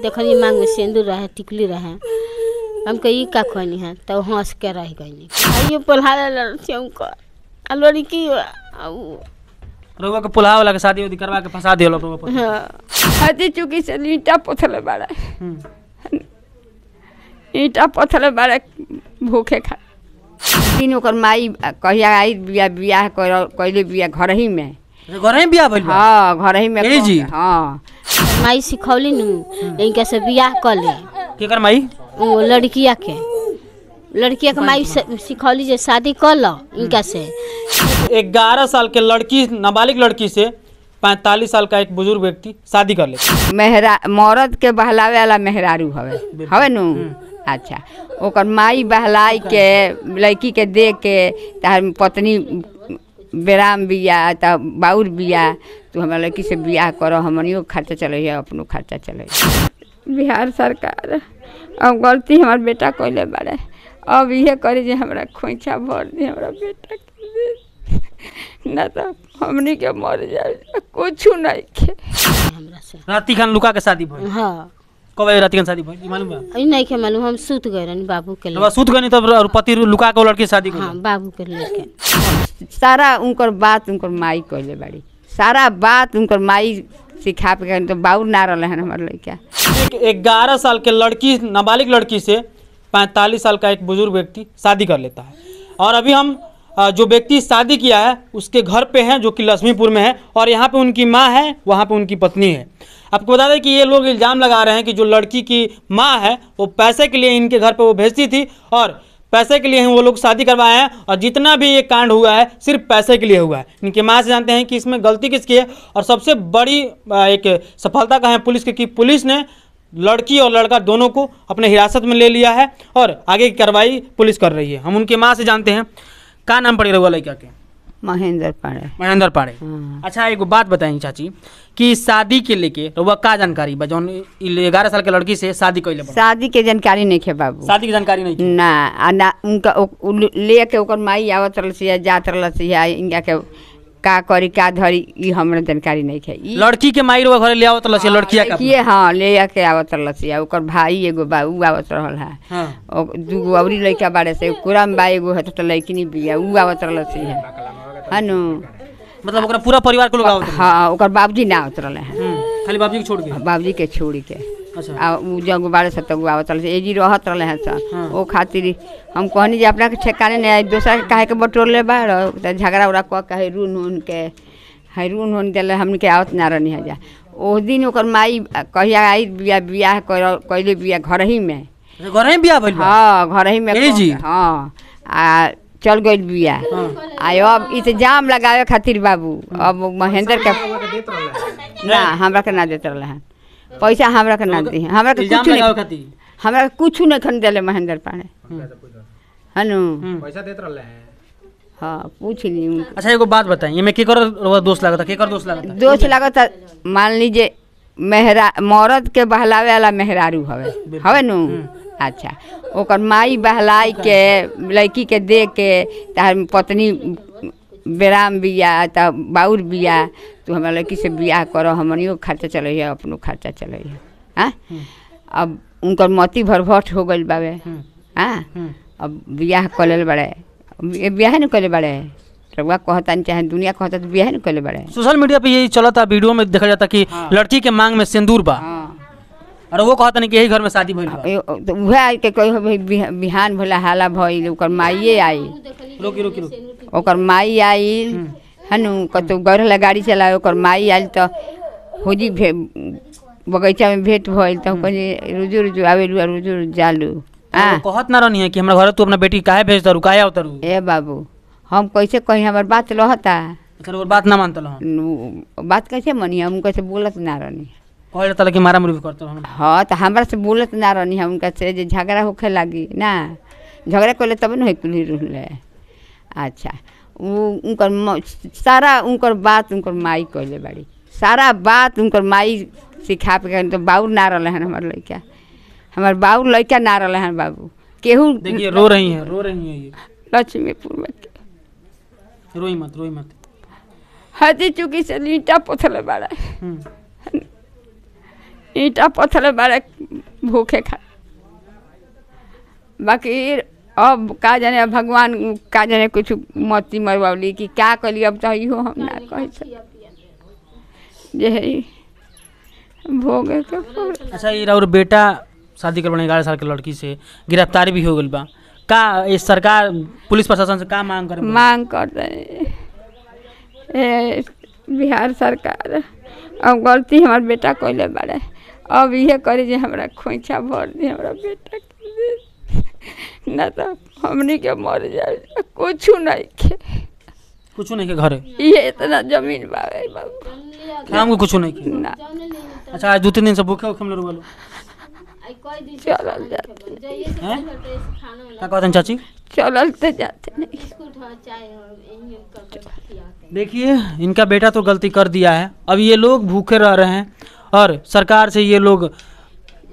देखनी मांग में सिंदूर रहे टिकली रहे हम कही का कहनी है तब हंस के रह गई आइयो पोल्हा के वाला के शादी करवा के पर हां चुकी से पथले बाड़ा पथले बाड़ा भूखे खा दिन ओकर माई कहिया आई बिया बिया कर बिया घर ही में घर ही बिया भइल हां घर ही में जी हां माई सिखौली इनका से बियाह कर ले माई वो लड़किया के लड़किया के माई सिखौली जे शादी कर लो इनका से ग्यारह साल के लड़की नाबालिग लड़की से पैंतालीस साल का एक बुजुर्ग व्यक्ति शादी कर ले मेहरा मौरत के बहलावे वाला मेहरारू हवे हवे नु हम्म। अच्छा ओकर माई बहलाई के लड़की के दे के पत्नी बेराम बिया त बाउर बिया तो हमारे लड़की से बियाह करो हमनियो खर्चा चले अपनो खर्चा चले बिहार सरकार अब गलती हमारे बेटा कैले बारे अब ये करे जे हमारा खोइछा भर दे हमारा बेटा ना तो हमनी के मर जाए कुछ नहीं के राती खान लुका के शादी भई हां कब आई राती खान शादी भई मालूम बा ई नहीं के मालूम हम सूत गए रहनी बाबू के लिए तब सूत गए तब पति लुका के लड़की शादी कर हां बाबू के लेके सारा उनकर बात उनकर माई कहले बाड़ी सारा बात उनकर माई सिखा पे तो बाउर ना रहा है हमारे लड़का एक ग्यारह साल के लड़की नाबालिग लड़की से पैंतालीस साल का एक बुजुर्ग व्यक्ति शादी कर लेता है और अभी हम जो व्यक्ति शादी किया है उसके घर पे हैं जो कि लक्ष्मीपुर में है और यहाँ पे उनकी माँ है वहाँ पे उनकी पत्नी है आपको बता दें कि ये लोग इल्ज़ाम लगा रहे हैं कि जो लड़की की माँ है वो पैसे के लिए इनके घर पे वो भेजती थी और पैसे के लिए ही वो लोग शादी करवाए हैं और जितना भी ये कांड हुआ है सिर्फ पैसे के लिए हुआ है इनके माँ से जानते हैं कि इसमें गलती किसकी है और सबसे बड़ी एक सफलता का है पुलिस की कि पुलिस ने लड़की और लड़का दोनों को अपने हिरासत में ले लिया है और आगे की कार्रवाई पुलिस कर रही है हम उनके माँ से जानते हैं का नाम पड़ेगा लड़का के महेंद्र पाड़े महेंद्र पाड़े हाँ। अच्छा एगो बात बताई चाची कि शादी के लेके तो वह का जानकारी बा जौन ग्यारह साल के लड़की से शादी कैले शादी के जानकारी नहीं खे बाबू शादी की जानकारी नहीं ना ना उनका लेके माई आवत रहसिया जात रहसिया का करी का धरी ई हमरा जानकारी नहीं है लड़की के माई रउआ घरे ले आवत रहसिया हाँ, लड़किया का ये हां ले आके आवत रहसिया ओकर भाई एगो बा ऊ आवत रहल है हां दुगो अवरी लड़का बाड़े से कुरम बा एगो है तो लड़की नहीं बिया ऊ आवत रहसिया है मतलब ओकरा पूरा परिवार के लोग आवत हाँ, हाँ ओकर बाबूजी ना आवत रहे हैं हम्म, खाली बाबूजी के छोड़ के बाबूजी के छोड़ के अच्छा आ उ जग बारे से तब आवत रहे जी रहत रहे हैं सर ओ खातिर हम कहनी जे अपना के ठेकाने नहीं आई दूसरा के काहे के बटोर ले बा झगड़ा उगड़ा क के रून उन के है रून होन दिले हमन के आवत ना रहनी है जा उस दिन ओकर माई कहिया आई बिया बिया कैले बिया घर ही में घर ही बिया भइल हां घर ही में हां आ चल गई बिया हाँ। आ अब इंतजाम लगावे खातिर बाबू हाँ। अब महेंद्र के ना हमरा के ना देत रहले हैं पैसा हमरा के ना दी हमरा के कुछ नहीं हमरा कुछ नहीं खन देले महेंद्र पाने हम्म। हनु पैसा देत रहले हैं हाँ पूछ ली अच्छा एगो बात बताइए मैं के कर दोस्त लागत के कर लगा दोष लगा था मान लीजिए मेहरा मौरत के बहलावे वाला मेहरारू हवे हवे नू अच्छा ओकर माई बहलाई के लड़की के दे के हम पत्नी बेराम बिया त बाउर बिया तू हमारे लड़की से बियाह करो हमनियो खर्चा चल है अपनो खर्चा चल है अब उनकर मती भरभट हो गई बाबे हाँ अब बिया कर ले बड़े ये ब्याह नहीं करे बड़े कहता चाहे दुनिया कहता तो ब्याह नहीं करे बड़े सोशल मीडिया पे यही चलता वीडियो में देखा जाता कि लड़की के मांग में सिंदूर बा हाँ। और वो कहता नहीं कि यही घर में शादी भइल तो वह के कही बिहान भोला हाला भइल ओकर माइए आई रुकी रुकी रुकी माई आई हम्म। हनु कतौ गौरला गाड़ी चलाए ओकर माई आयल तो होजी बगीचा में भेंट भइल तो रुजु रुजू रुजू आवे रुजु रुजु जालू हाँ। कहत ना रहनी है कि हमारा घर तू अपना बेटी काहे भेज दरू काहे अवतरू ए बाबू हम कैसे कहीं हमारे बात रहता अच्छा, बात ना मानते बात कैसे मानी हम कैसे बोलत ना रहनी कहल तल कि मारा मुरी करत हां त हमरा से बोलत ना रहनी हमका से जे झगड़ा होखे लागी ना झगड़ा कइले तब न हेकुली रहले अच्छा उनकर सारा उनकर बात उनकर माई कहले बाड़ी सारा बात उनकर माई सिखा के तो बाबू ना रहे हैं हमारे लड़का हमारे बाबू लड़का ना रहे हैं बाबू केहू देखिए रो रही है रो रही है ये लक्ष्मीपुर में रोई मत रोई मत हजी चुकी से लीटा पोथले बाड़ा हम्म। ईटा पत्थर बारे भूखे खा बाकी अब का जाने भगवान का जाने कुछ मती मरवली कि क्या कली अब तो इो हम ना कह तो भोग अच्छा ये और बेटा शादी करवाने ग्यारह साल के लड़की से गिरफ्तार भी हो गई बा का ये सरकार पुलिस प्रशासन से का मांग कर मांग कर बिहार सरकार अब गलती हमारे बेटा कोई ले बारे अब यह करी जे हमारा खोइछा भर दे हमारा बेटा के दे ना तो हमनी के मर जाए कुछ नहीं के कुछ नहीं के घर ये इतना जमीन बावे बाबू काम को कुछ नहीं के ना अच्छा आज दो तीन दिन से भूखे हो के हम लोग बोलो चलल जाते कहते हैं चाची चलते तो जाते देखिए इनका बेटा तो गलती कर दिया है अब ये लोग भूखे रह रहे हैं और सरकार से ये लोग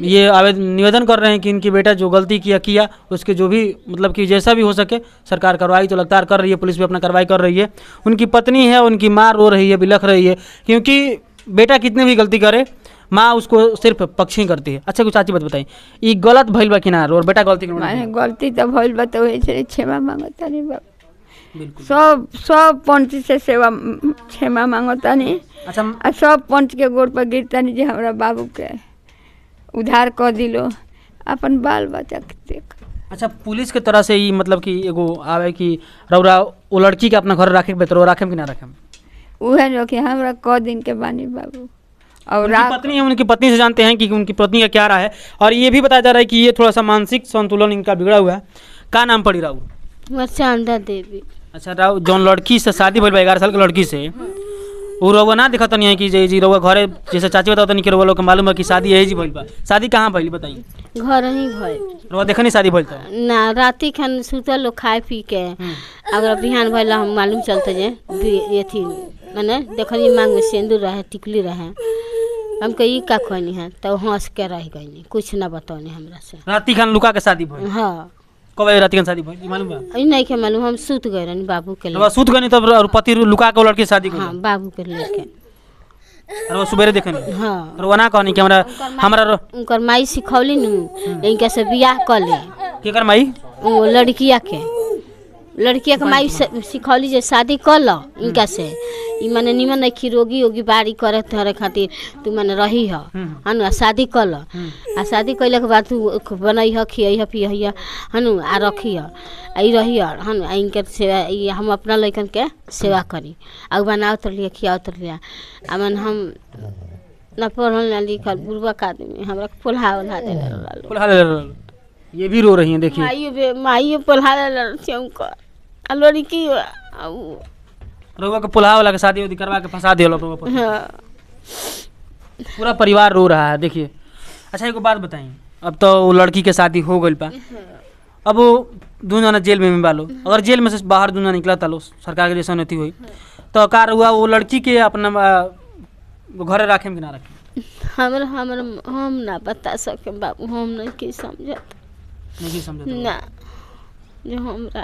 ये आवेदन निवेदन कर रहे हैं कि इनकी बेटा जो गलती किया किया उसके जो भी मतलब कि जैसा भी हो सके सरकार कार्रवाई तो लगातार कर रही है पुलिस भी अपना कार्रवाई कर रही है उनकी पत्नी है उनकी माँ रो रही है बिलख रही है क्योंकि बेटा कितने भी गलती करे माँ उसको सिर्फ पक्ष ही करती है अच्छा कुछ साची बात बताई ये गलत भैल बा कि ना और बेटा गलती गलती तो भैल बात तो मांगता नहीं बाबा सब सब पंच से सेवा क्षमा मांगतानी अच्छा सब पंच के गोर पर गिरतानी जी हमारा बाबू के उधार कर दिलो अपन बाल बच्चा के देख अच्छा पुलिस के तरह से ही मतलब कि एगो आवे कि रौरा वो लड़की के अपना घर रखे के बेतरो रखे कि ना रखे है जो कि हमरा क दिन के बानी बाबू और उनकी पत्नी है उनकी पत्नी से जानते हैं कि उनकी पत्नी का क्या रहा है और ये भी बताया जा रहा है कि ये थोड़ा सा मानसिक संतुलन इनका बिगड़ा हुआ है का नाम पड़ी राहुल मत्स्यांधा देवी अच्छा राव जौन लड़की से शादी भर ग्यारह साल के लड़की से वो रउआ ना तो नहीं है कि जे जी घरे जैसे चाची बतावत नहीं कि रउआ लोग मालूम है कि शादी यही जी भइल शादी कहाँ भइल बताई घर ही भइल रउआ देखा नहीं शादी भइल तो? ना रात खान सुतल लोग खाए पी के हम्म। अगर बिहान भइल हम मालूम चलते जे एथी मैंने देखनी मांग में सेंदूर रहे टिकली रहे हम कही का कहनी है तो हंस के रह गई कुछ ना बतौनी हमरा से रात खान लुका के शादी भइल हाँ कब आई रातिकन शादी भइल मालूम बा अरे नहीं के मालूम हम सूत गए रहनी बाबू के लिए सूत गनी तब पति लुका के लड़की शादी हां बाबू के लेके और सुबेरे देखनी हां और वना कहनी कि हमरा हमरा उनकर माई सिखौली नु इनके से बियाह कर ले केकर माई वो लड़किया के लड़किया के माई सिखौली जे शादी कर लो इनका से ई निमन रखी रोगी ओगी बारी करे तहरे खातिर तू मने रही है हम्म। हनु शादी कल हम्म। आ शादी कैला के बाद तू बनई है खियई है पियई है हनु आ रखी है आ रही है हनु आ इनके सेवा हम अपना लइकन के सेवा करी आ बनाओ तो लिया खियाओ तो लिया आ हम ना पढ़ल ना लिखल बुढ़वा का आदमी हमरा के ओलहा ओल्हा दे पोल्हा दे ये भी रो रही हैं देखिए माइयो माइयो पोल्हा दे उनका आ लोरी की रोगो के पुलाव वाला के शादी उदी करवा के फंसा दिया रोगो हाँ। पूरा परिवार रो रहा है देखिए अच्छा एक बात बताई अब तो वो लड़की के शादी हो गई पा हाँ। अब वो दोनों जाना जेल में भी बालो हाँ। अगर जेल में से बाहर दोनों निकला था लो सरकार के जैसे उन्नति हुई तो कार हुआ वो लड़की के अपना घर रखे में ना रखे हमर हमर हम ना बता सके बाबू हम नहीं की समझत नहीं समझत ना जो हमरा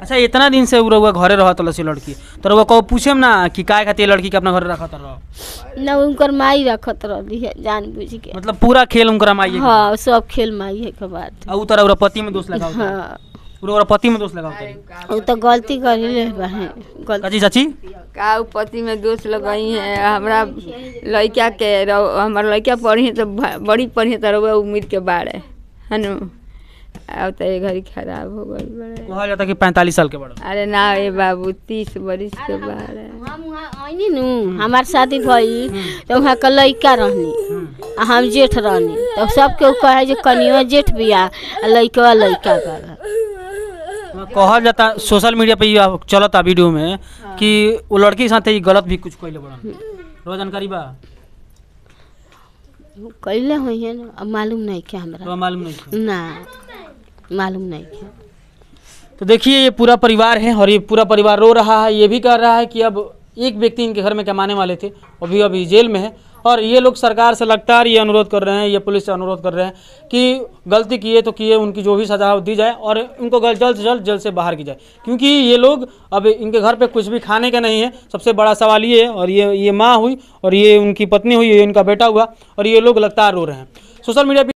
अच्छा इतना दिन से उरवा घरे रह लड़की तो रवा को पूछेम ना कि काहे खातिर लड़की के अपना घर रखत रह ना उनकर माई रखत रहली है जान बुझ के मतलब पूरा खेल उनकर माई है हां सब खेल माई है के बात आ उ तोरा पति में दोष लगाओ हां उरा पति में दोष लगाओ हाँ। उ तो गलती कर ले बाहे गलती चाची का पति में दोष लगाई है हमरा लड़का के हमर लड़का पढ़ी तो बड़ी पढ़ी तो उम्मीद के बारे है नु अब तो ये खराब हो गई बड़े कहा जाता कि साल के अरे ना ये बाबू तीस बरिस के हम हमार शादी भई हम्म। तो का लड़का रहनी हम्म। हम जेठ रहनी तो कहे कनियो जेठ बिया लड़का लड़का कर कहा जाता सोशल मीडिया पे ये चलता वीडियो में हाँ। कि वो लड़की के साथ गलत भी कुछ कैले हम्म। जानकारी बा कैले हुई है अब मालूम नहीं क्या हमारा तो मालूम नहीं ना मालूम नहीं क्या तो देखिए ये पूरा परिवार है और ये पूरा परिवार रो रहा है ये भी कह रहा है कि अब एक व्यक्ति इनके घर में कमाने वाले थे और भी अभी जेल में है और ये लोग सरकार से लगातार ये अनुरोध कर रहे हैं ये पुलिस से अनुरोध कर रहे हैं कि गलती किए तो किए उनकी जो भी सजा दी जाए और उनको जल्द से जल्द जल्द से बाहर की जाए क्योंकि ये लोग अब इनके घर पे कुछ भी खाने का नहीं है सबसे बड़ा सवाल ये है और ये ये माँ हुई और ये उनकी पत्नी हुई ये इनका बेटा हुआ और ये लोग लगातार रो रहे हैं सोशल मीडिया